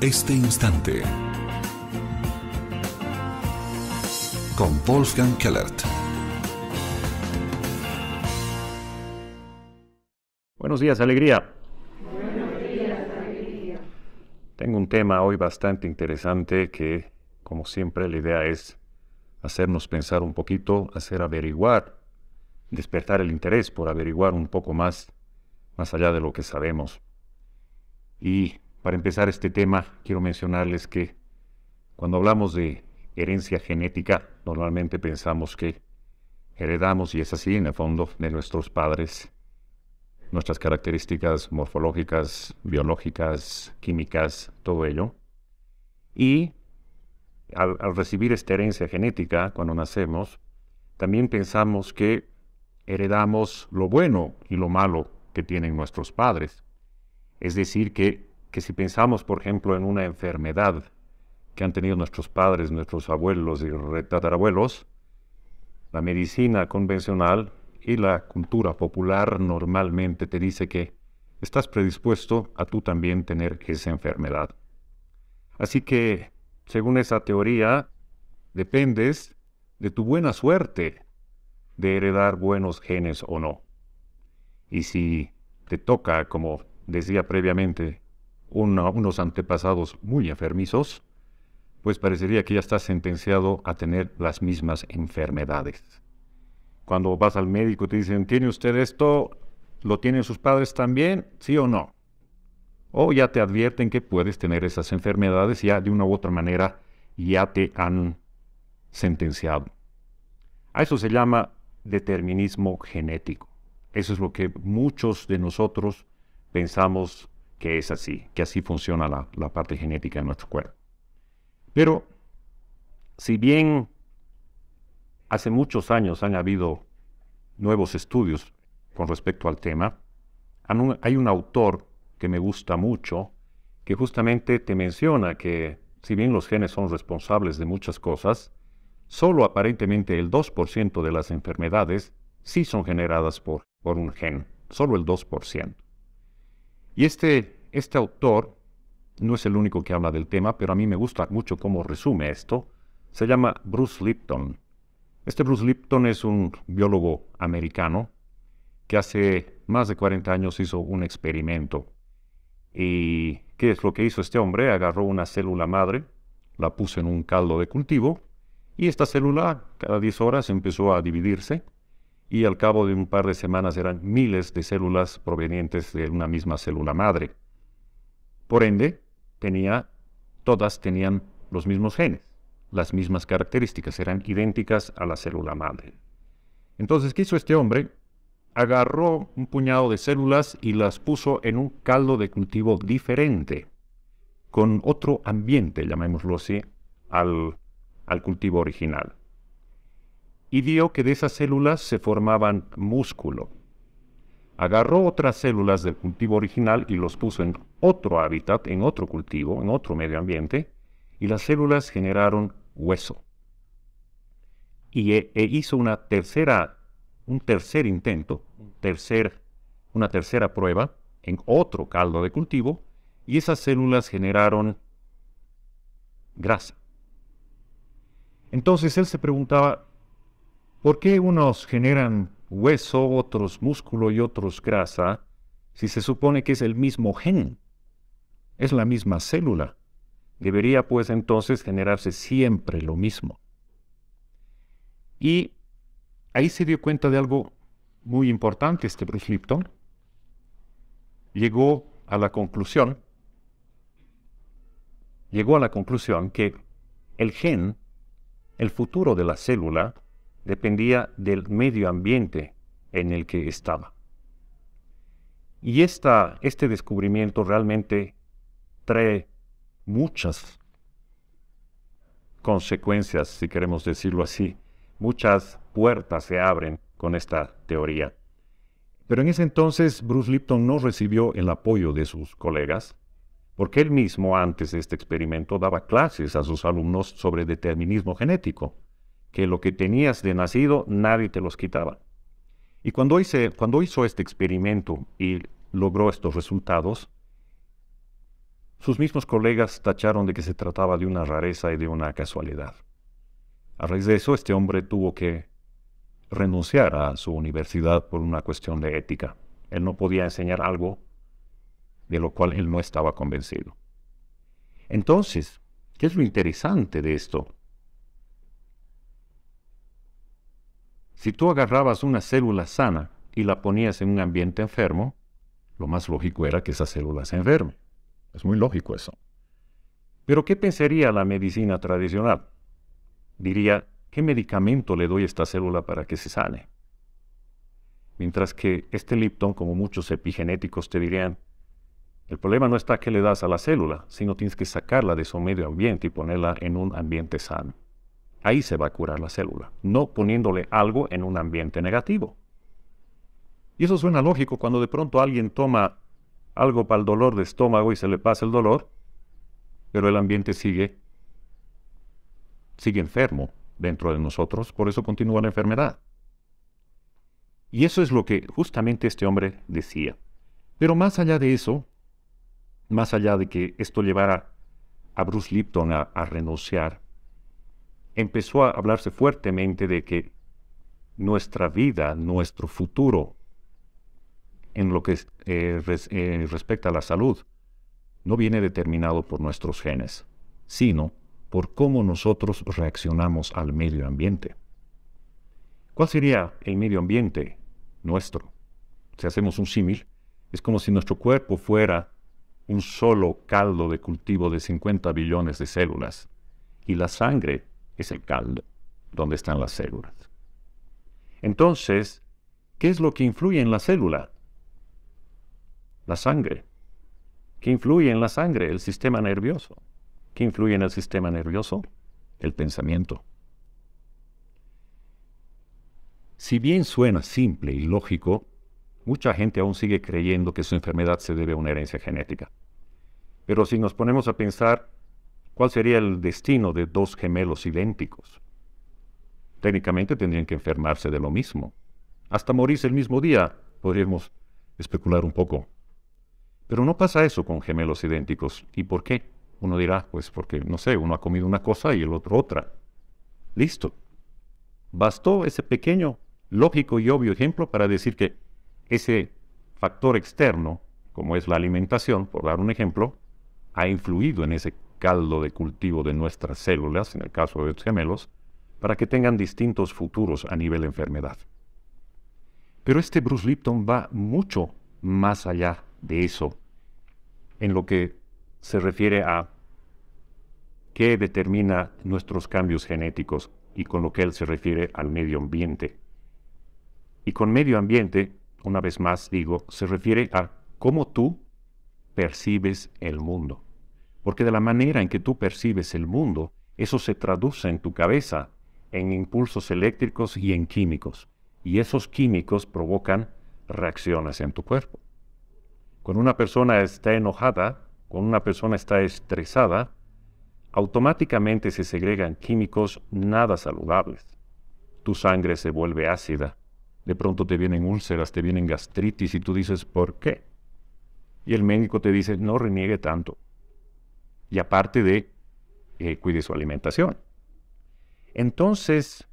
este instante. Con Wolfgang Kellert. Buenos días, alegría. Buenos días, alegría. Tengo un tema hoy bastante interesante que, como siempre, la idea es hacernos pensar un poquito, hacer averiguar, despertar el interés por averiguar un poco más, más allá de lo que sabemos. Y para empezar este tema, quiero mencionarles que cuando hablamos de herencia genética, normalmente pensamos que heredamos, y es así en el fondo, de nuestros padres, nuestras características morfológicas, biológicas, químicas, todo ello. Y al, recibir esta herencia genética, cuando nacemos, también pensamos que heredamos lo bueno y lo malo que tienen nuestros padres. Es decir, que que si pensamos, por ejemplo, en una enfermedad que han tenido nuestros padres, nuestros abuelos y tatarabuelos, la medicina convencional y la cultura popular normalmente te dice que estás predispuesto a tú también tener esa enfermedad. Así que, según esa teoría, dependes de tu buena suerte de heredar buenos genes o no. Y si te toca, como decía previamente, unos antepasados muy enfermizos, pues parecería que ya estás sentenciado a tener las mismas enfermedades. Cuando vas al médico te dicen, ¿tiene usted esto? ¿Lo tienen sus padres también? ¿Sí o no? O ya te advierten que puedes tener esas enfermedades, ya de una u otra manera ya te han sentenciado. A eso se llama determinismo genético. Eso es lo que muchos de nosotros pensamos que es así, que así funciona la, parte genética de nuestro cuerpo. Pero, si bien hace muchos años han habido nuevos estudios con respecto al tema, hay un autor que me gusta mucho, que justamente te menciona que si bien los genes son responsables de muchas cosas, solo aparentemente el 2% de las enfermedades sí son generadas por, por un gen, solo el 2%. Y este, este autor no es el único que habla del tema, pero a mí me gusta mucho cómo resume esto. Se llama Bruce Lipton. Este Bruce Lipton es un biólogo americano que hace más de 40 años hizo un experimento. ¿Y qué es lo que hizo este hombre? Agarró una célula madre, la puso en un caldo de cultivo y esta célula cada 10 horas empezó a dividirse y al cabo de un par de semanas eran miles de células provenientes de una misma célula madre. Por ende, todas tenían los mismos genes, las mismas características, eran idénticas a la célula madre. Entonces, ¿qué hizo este hombre? Agarró un puñado de células y las puso en un caldo de cultivo diferente, con otro ambiente, llamémoslo así, al cultivo original y vio que de esas células se formaban músculo. Agarró otras células del cultivo original y los puso en otro hábitat, en otro cultivo, en otro medio ambiente, y las células generaron hueso. Y e, e hizo una tercera, un tercer intento, tercer, una tercera prueba en otro caldo de cultivo, y esas células generaron grasa. Entonces él se preguntaba, ¿Por qué unos generan hueso, otros músculo y otros grasa, si se supone que es el mismo gen? Es la misma célula. Debería pues entonces generarse siempre lo mismo. Y ahí se dio cuenta de algo muy importante este Bruce Llegó a la conclusión, llegó a la conclusión que el gen, el futuro de la célula, dependía del medio ambiente en el que estaba. Y esta, este descubrimiento realmente trae muchas consecuencias, si queremos decirlo así. Muchas puertas se abren con esta teoría. Pero en ese entonces Bruce Lipton no recibió el apoyo de sus colegas, porque él mismo antes de este experimento daba clases a sus alumnos sobre determinismo genético que lo que tenías de nacido nadie te los quitaba. Y cuando, hice, cuando hizo este experimento y logró estos resultados, sus mismos colegas tacharon de que se trataba de una rareza y de una casualidad. A raíz de eso, este hombre tuvo que renunciar a su universidad por una cuestión de ética. Él no podía enseñar algo de lo cual él no estaba convencido. Entonces, ¿qué es lo interesante de esto? Si tú agarrabas una célula sana y la ponías en un ambiente enfermo, lo más lógico era que esa célula se enferme. Es muy lógico eso. Pero ¿qué pensaría la medicina tradicional? Diría, ¿qué medicamento le doy a esta célula para que se sane? Mientras que este Lipton, como muchos epigenéticos te dirían, el problema no está que le das a la célula, sino tienes que sacarla de su medio ambiente y ponerla en un ambiente sano. Ahí se va a curar la célula, no poniéndole algo en un ambiente negativo. Y eso suena lógico cuando de pronto alguien toma algo para el dolor de estómago y se le pasa el dolor, pero el ambiente sigue, sigue enfermo dentro de nosotros, por eso continúa la enfermedad. Y eso es lo que justamente este hombre decía. Pero más allá de eso, más allá de que esto llevara a Bruce Lipton a, a renunciar, empezó a hablarse fuertemente de que nuestra vida, nuestro futuro, en lo que eh, eh, respecta a la salud, no viene determinado por nuestros genes, sino por cómo nosotros reaccionamos al medio ambiente. ¿Cuál sería el medio ambiente nuestro? Si hacemos un símil, es como si nuestro cuerpo fuera un solo caldo de cultivo de 50 billones de células y la sangre es el caldo, donde están las células. Entonces, ¿qué es lo que influye en la célula? La sangre. ¿Qué influye en la sangre? El sistema nervioso. ¿Qué influye en el sistema nervioso? El pensamiento. Si bien suena simple y lógico, mucha gente aún sigue creyendo que su enfermedad se debe a una herencia genética. Pero si nos ponemos a pensar, ¿Cuál sería el destino de dos gemelos idénticos? Técnicamente tendrían que enfermarse de lo mismo. Hasta morirse el mismo día, podríamos especular un poco. Pero no pasa eso con gemelos idénticos. ¿Y por qué? Uno dirá, pues porque, no sé, uno ha comido una cosa y el otro otra. Listo. Bastó ese pequeño, lógico y obvio ejemplo para decir que ese factor externo, como es la alimentación, por dar un ejemplo, ha influido en ese caldo de cultivo de nuestras células, en el caso de los gemelos, para que tengan distintos futuros a nivel enfermedad. Pero este Bruce Lipton va mucho más allá de eso, en lo que se refiere a qué determina nuestros cambios genéticos y con lo que él se refiere al medio ambiente. Y con medio ambiente, una vez más digo, se refiere a cómo tú percibes el mundo porque de la manera en que tú percibes el mundo, eso se traduce en tu cabeza, en impulsos eléctricos y en químicos, y esos químicos provocan reacciones en tu cuerpo. Cuando una persona está enojada, cuando una persona está estresada, automáticamente se segregan químicos nada saludables. Tu sangre se vuelve ácida, de pronto te vienen úlceras, te vienen gastritis y tú dices, ¿por qué? Y el médico te dice, no reniegue tanto y aparte de, eh, cuide su alimentación. Entonces,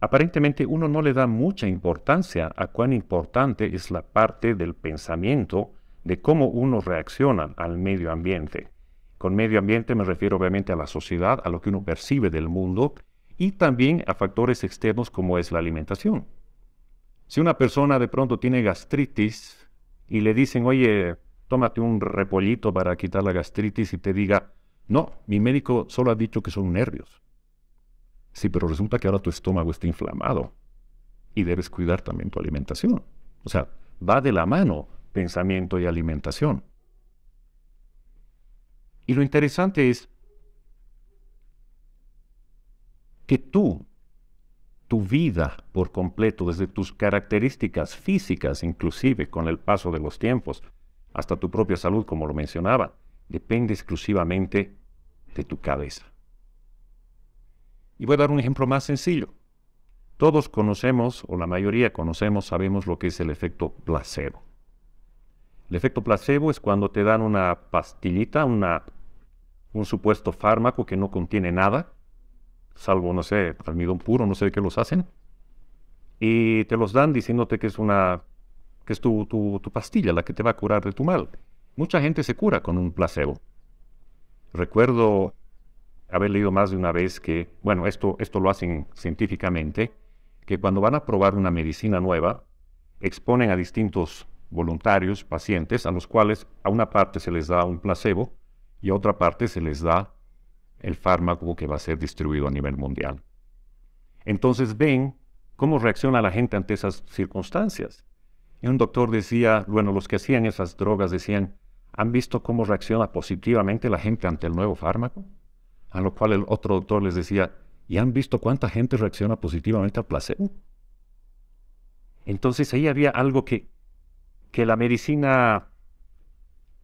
aparentemente uno no le da mucha importancia a cuán importante es la parte del pensamiento de cómo uno reacciona al medio ambiente. Con medio ambiente me refiero obviamente a la sociedad, a lo que uno percibe del mundo y también a factores externos como es la alimentación. Si una persona de pronto tiene gastritis y le dicen, oye, tómate un repollito para quitar la gastritis y te diga, no, mi médico solo ha dicho que son nervios. Sí, pero resulta que ahora tu estómago está inflamado y debes cuidar también tu alimentación. O sea, va de la mano pensamiento y alimentación. Y lo interesante es que tú, tu vida por completo, desde tus características físicas, inclusive con el paso de los tiempos, hasta tu propia salud, como lo mencionaba, depende exclusivamente de tu cabeza. Y voy a dar un ejemplo más sencillo. Todos conocemos, o la mayoría conocemos, sabemos lo que es el efecto placebo. El efecto placebo es cuando te dan una pastillita, una, un supuesto fármaco que no contiene nada, salvo, no sé, almidón puro, no sé de qué los hacen, y te los dan diciéndote que es una que es tu, pastilla, la que te va a curar de tu mal. Mucha gente se cura con un placebo. Recuerdo haber leído más de una vez que, bueno, esto, esto lo hacen científicamente, que cuando van a probar una medicina nueva, exponen a distintos voluntarios, pacientes, a los cuales a una parte se les da un placebo y a otra parte se les da el fármaco que va a ser distribuido a nivel mundial. Entonces ven cómo reacciona la gente ante esas circunstancias. Y un doctor decía, bueno, los que hacían esas drogas decían, ¿han visto cómo reacciona positivamente la gente ante el nuevo fármaco? A lo cual el otro doctor les decía, ¿y han visto cuánta gente reacciona positivamente al placebo? Entonces ahí había algo que, que la medicina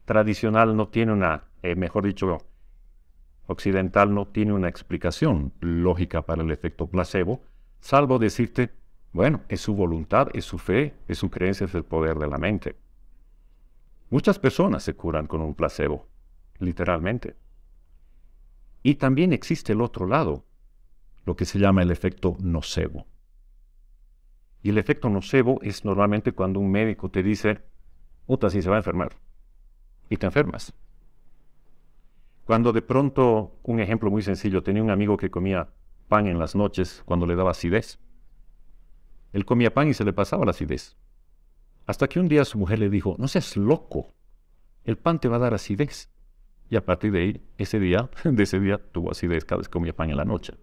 tradicional no tiene una, eh, mejor dicho, occidental no tiene una explicación lógica para el efecto placebo, salvo decirte, bueno, es su voluntad, es su fe, es su creencia, es el poder de la mente. Muchas personas se curan con un placebo, literalmente. Y también existe el otro lado, lo que se llama el efecto nocebo. Y el efecto nocebo es normalmente cuando un médico te dice, puta si se va a enfermar, y te enfermas. Cuando de pronto, un ejemplo muy sencillo, tenía un amigo que comía pan en las noches cuando le daba acidez él comía pan y se le pasaba la acidez. Hasta que un día su mujer le dijo, no seas loco, el pan te va a dar acidez. Y a partir de ahí, ese día, de ese día tuvo acidez cada vez que comía pan en la noche.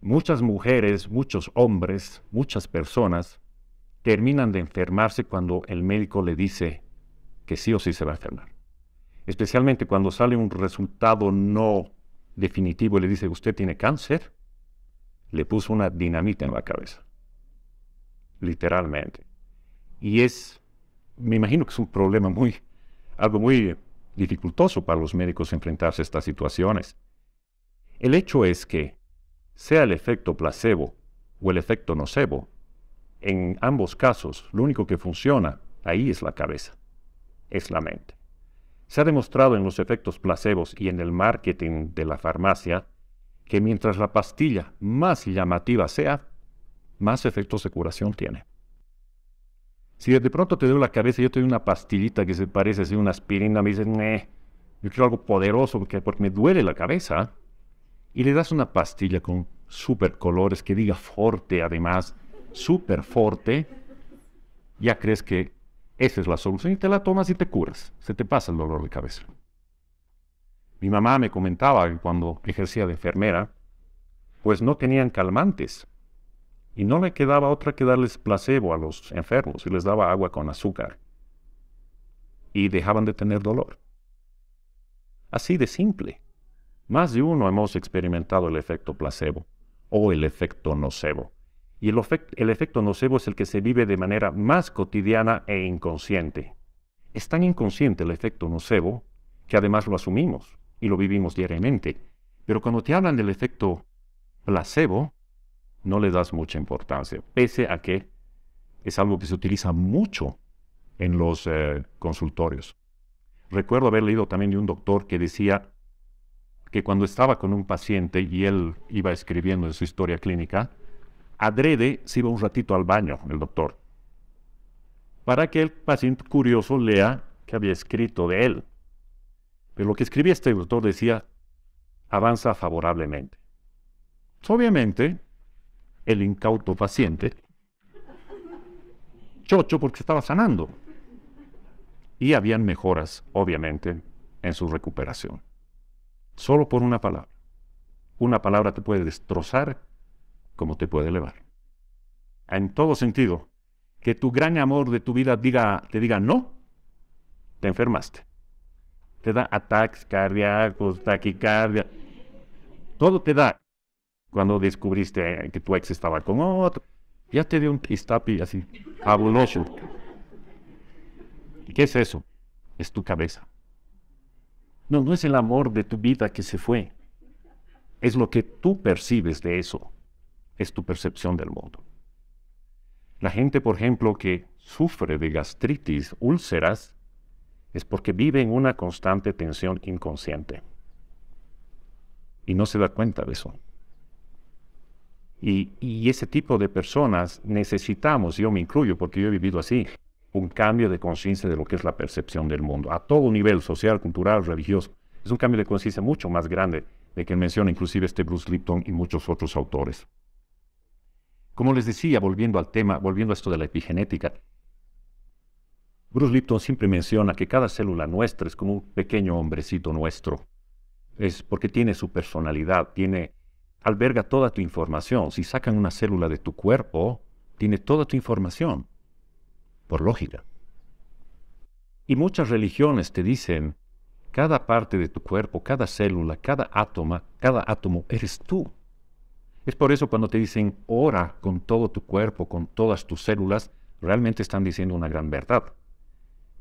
Muchas mujeres, muchos hombres, muchas personas terminan de enfermarse cuando el médico le dice que sí o sí se va a enfermar. Especialmente cuando sale un resultado no definitivo y le dice, usted tiene cáncer, le puso una dinamita en la cabeza. Literalmente. Y es, me imagino que es un problema muy, algo muy dificultoso para los médicos enfrentarse a estas situaciones. El hecho es que, sea el efecto placebo o el efecto nocebo, en ambos casos lo único que funciona ahí es la cabeza, es la mente. Se ha demostrado en los efectos placebos y en el marketing de la farmacia que mientras la pastilla más llamativa sea, más efectos de curación tiene. Si de pronto te duele la cabeza, y yo te doy una pastillita que se parece a una aspirina, me dices, me, yo quiero algo poderoso porque, me duele la cabeza, y le das una pastilla con super colores que diga fuerte además, súper fuerte, ya crees que esa es la solución y te la tomas y te curas. Se te pasa el dolor de cabeza. Mi mamá me comentaba que cuando ejercía de enfermera, pues no tenían calmantes y no le quedaba otra que darles placebo a los enfermos y les daba agua con azúcar y dejaban de tener dolor. Así de simple. Más de uno hemos experimentado el efecto placebo o el efecto nocebo. Y el, el, efecto nocebo es el que se vive de manera más cotidiana e inconsciente. Es tan inconsciente el efecto nocebo que además lo asumimos y lo vivimos diariamente. Pero cuando te hablan del efecto placebo, no le das mucha importancia, pese a que es algo que se utiliza mucho en los eh, consultorios. Recuerdo haber leído también de un doctor que decía que cuando estaba con un paciente y él iba escribiendo en su historia clínica, adrede se iba un ratito al baño el doctor, para que el paciente curioso lea que había escrito de él. Pero lo que escribía este doctor decía, avanza favorablemente. Pues, obviamente, el incauto paciente, chocho porque estaba sanando. Y habían mejoras, obviamente, en su recuperación. Solo por una palabra. Una palabra te puede destrozar como te puede elevar. En todo sentido, que tu gran amor de tu vida diga, te diga no, te enfermaste te da ataques cardíacos, taquicardia, todo te da. Cuando descubriste eh, que tu ex estaba con otro, ya te dio un estapi así, fabuloso. ¿Qué es eso? Es tu cabeza. No, no es el amor de tu vida que se fue. Es lo que tú percibes de eso. Es tu percepción del mundo. La gente, por ejemplo, que sufre de gastritis, úlceras, es porque vive en una constante tensión inconsciente. Y no se da cuenta de eso. Y, ese tipo de personas necesitamos, yo me incluyo porque yo he vivido así, un cambio de conciencia de lo que es la percepción del mundo, a todo nivel, social, cultural, religioso. Es un cambio de conciencia mucho más grande de que menciona inclusive este Bruce Lipton y muchos otros autores. Como les decía, volviendo al tema, volviendo a esto de la epigenética, Bruce Lipton siempre menciona que cada célula nuestra es como un pequeño hombrecito nuestro. Es porque tiene su personalidad, tiene, alberga toda tu información. Si sacan una célula de tu cuerpo, tiene toda tu información, por lógica. Y muchas religiones te dicen, cada parte de tu cuerpo, cada célula, cada átomo, cada átomo eres tú. Es por eso cuando te dicen ora con todo tu cuerpo, con todas tus células, realmente están diciendo una gran verdad.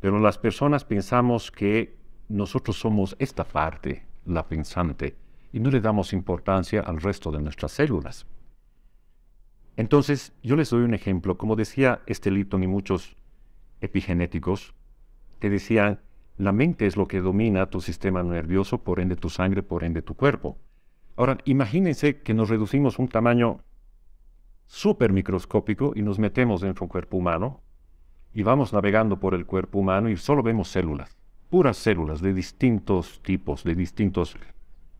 Pero las personas pensamos que nosotros somos esta parte, la pensante, y no le damos importancia al resto de nuestras células. Entonces, yo les doy un ejemplo. Como decía este ni y muchos epigenéticos, te decían, la mente es lo que domina tu sistema nervioso, por ende tu sangre, por ende tu cuerpo. Ahora, imagínense que nos reducimos un tamaño súper microscópico y nos metemos dentro de un cuerpo humano, y vamos navegando por el cuerpo humano y solo vemos células, puras células de distintos tipos, de distintos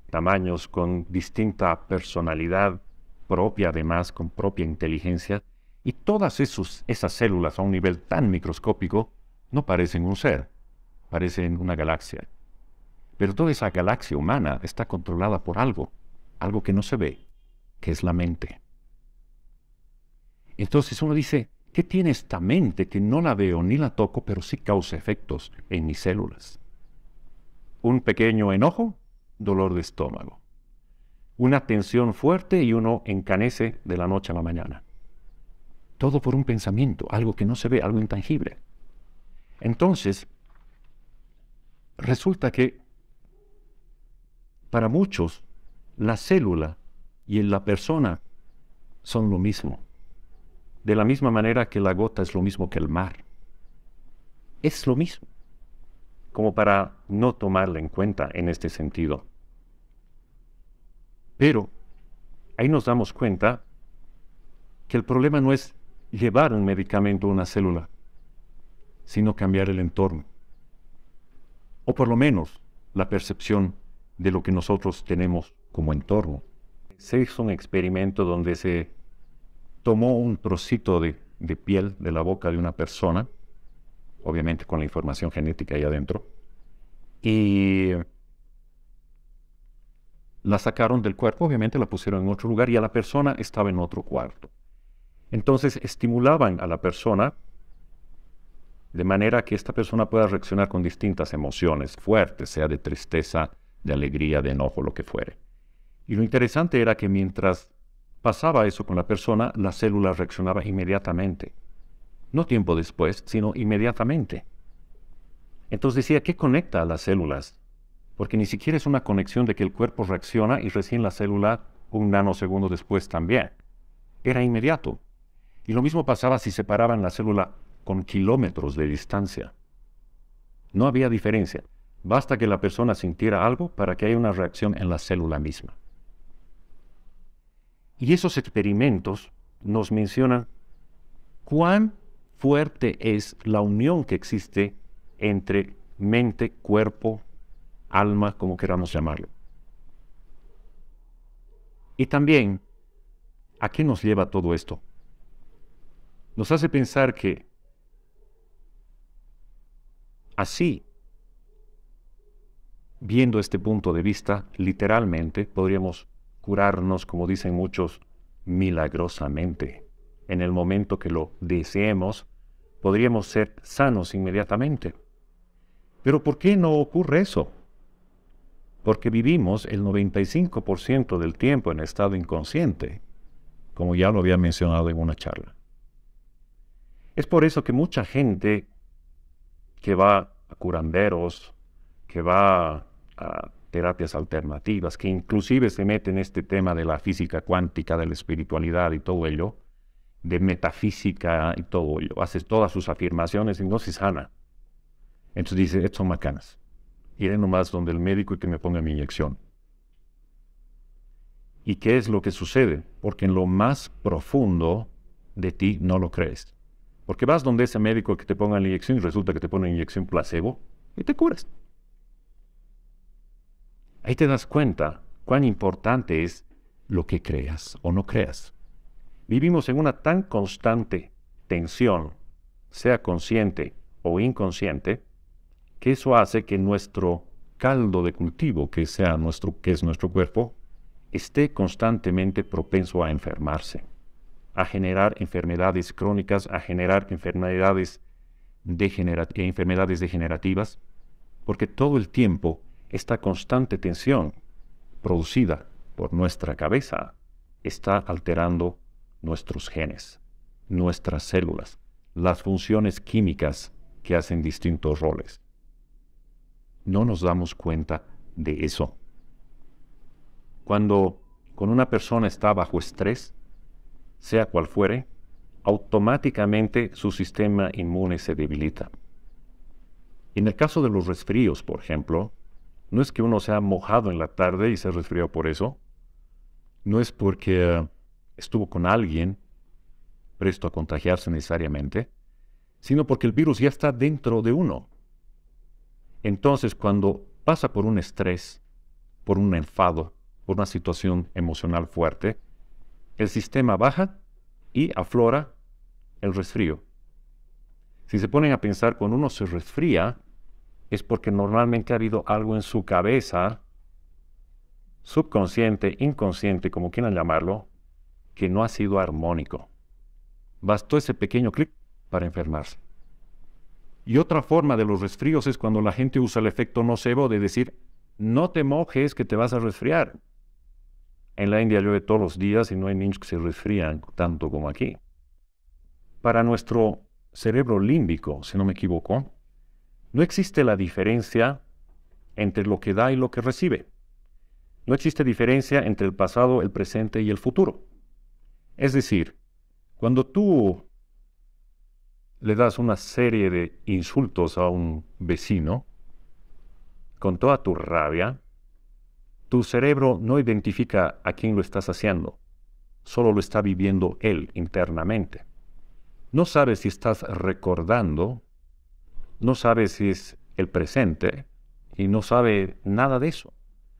tamaños, con distinta personalidad propia además, con propia inteligencia, y todas esas células a un nivel tan microscópico no parecen un ser, parecen una galaxia. Pero toda esa galaxia humana está controlada por algo, algo que no se ve, que es la mente. Entonces uno dice, ¿Qué tiene esta mente que no la veo ni la toco, pero sí causa efectos en mis células? Un pequeño enojo, dolor de estómago. Una tensión fuerte y uno encanece de la noche a la mañana. Todo por un pensamiento, algo que no se ve, algo intangible. Entonces, resulta que para muchos la célula y la persona son lo mismo de la misma manera que la gota es lo mismo que el mar. Es lo mismo, como para no tomarla en cuenta en este sentido. Pero ahí nos damos cuenta que el problema no es llevar un medicamento a una célula, sino cambiar el entorno, o por lo menos la percepción de lo que nosotros tenemos como entorno. Se hizo un experimento donde se tomó un trocito de, piel de la boca de una persona, obviamente con la información genética ahí adentro, y la sacaron del cuerpo, obviamente la pusieron en otro lugar y a la persona estaba en otro cuarto. Entonces estimulaban a la persona de manera que esta persona pueda reaccionar con distintas emociones fuertes, sea de tristeza, de alegría, de enojo, lo que fuere. Y lo interesante era que mientras Pasaba eso con la persona, la célula reaccionaba inmediatamente. No tiempo después, sino inmediatamente. Entonces decía, ¿qué conecta a las células? Porque ni siquiera es una conexión de que el cuerpo reacciona y recién la célula un nanosegundo después también. Era inmediato. Y lo mismo pasaba si separaban la célula con kilómetros de distancia. No había diferencia. Basta que la persona sintiera algo para que haya una reacción en la célula misma. Y esos experimentos nos mencionan cuán fuerte es la unión que existe entre mente, cuerpo, alma, como queramos llamarlo. Y también, ¿a qué nos lleva todo esto? Nos hace pensar que así, viendo este punto de vista, literalmente podríamos curarnos, como dicen muchos, milagrosamente. En el momento que lo deseemos, podríamos ser sanos inmediatamente. Pero ¿por qué no ocurre eso? Porque vivimos el 95% del tiempo en estado inconsciente, como ya lo había mencionado en una charla. Es por eso que mucha gente que va a curanderos, que va a terapias alternativas, que inclusive se meten en este tema de la física cuántica, de la espiritualidad y todo ello, de metafísica y todo ello. Haces todas sus afirmaciones y no se sana. Entonces dice, son macanas. Iré nomás donde el médico y que me ponga mi inyección. ¿Y qué es lo que sucede? Porque en lo más profundo de ti no lo crees. Porque vas donde ese médico que te ponga la inyección y resulta que te pone inyección placebo y te curas. Ahí te das cuenta cuán importante es lo que creas o no creas. Vivimos en una tan constante tensión, sea consciente o inconsciente, que eso hace que nuestro caldo de cultivo, que, sea nuestro, que es nuestro cuerpo, esté constantemente propenso a enfermarse, a generar enfermedades crónicas, a generar enfermedades, enfermedades degenerativas, porque todo el tiempo esta constante tensión producida por nuestra cabeza está alterando nuestros genes, nuestras células, las funciones químicas que hacen distintos roles. No nos damos cuenta de eso. Cuando con una persona está bajo estrés, sea cual fuere, automáticamente su sistema inmune se debilita. En el caso de los resfríos, por ejemplo, no es que uno se ha mojado en la tarde y se resfriado por eso. No es porque eh, estuvo con alguien presto a contagiarse necesariamente, sino porque el virus ya está dentro de uno. Entonces, cuando pasa por un estrés, por un enfado, por una situación emocional fuerte, el sistema baja y aflora el resfrío. Si se ponen a pensar, cuando uno se resfría, es porque normalmente ha habido algo en su cabeza, subconsciente, inconsciente, como quieran llamarlo, que no ha sido armónico. Bastó ese pequeño clic para enfermarse. Y otra forma de los resfríos es cuando la gente usa el efecto nocebo de decir, no te mojes que te vas a resfriar. En la India llueve todos los días y no hay niños que se resfrían tanto como aquí. Para nuestro cerebro límbico, si no me equivoco, no existe la diferencia entre lo que da y lo que recibe. No existe diferencia entre el pasado, el presente y el futuro. Es decir, cuando tú le das una serie de insultos a un vecino, con toda tu rabia, tu cerebro no identifica a quién lo estás haciendo, solo lo está viviendo él internamente. No sabes si estás recordando no sabe si es el presente y no sabe nada de eso.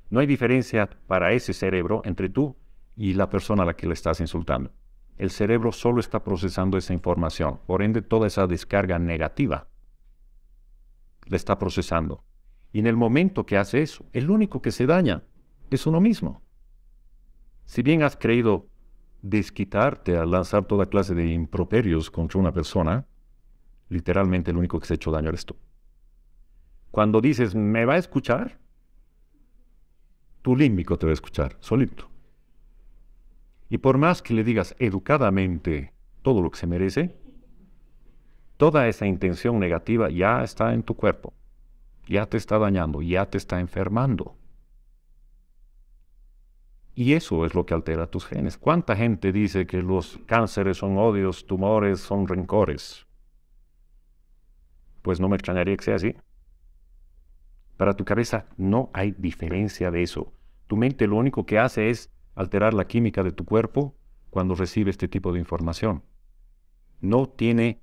No hay diferencia para ese cerebro entre tú y la persona a la que le estás insultando. El cerebro solo está procesando esa información, por ende toda esa descarga negativa le está procesando. Y en el momento que hace eso, el único que se daña es uno mismo. Si bien has creído desquitarte al lanzar toda clase de improperios contra una persona, literalmente el único que se ha hecho daño eres tú. Cuando dices, ¿me va a escuchar? Tu límbico te va a escuchar, solito. Y por más que le digas educadamente todo lo que se merece, toda esa intención negativa ya está en tu cuerpo, ya te está dañando, ya te está enfermando. Y eso es lo que altera tus genes. ¿Cuánta gente dice que los cánceres son odios, tumores son rencores? Pues no me extrañaría que sea así. Para tu cabeza no hay diferencia de eso. Tu mente lo único que hace es alterar la química de tu cuerpo cuando recibe este tipo de información. No tiene,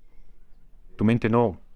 tu mente no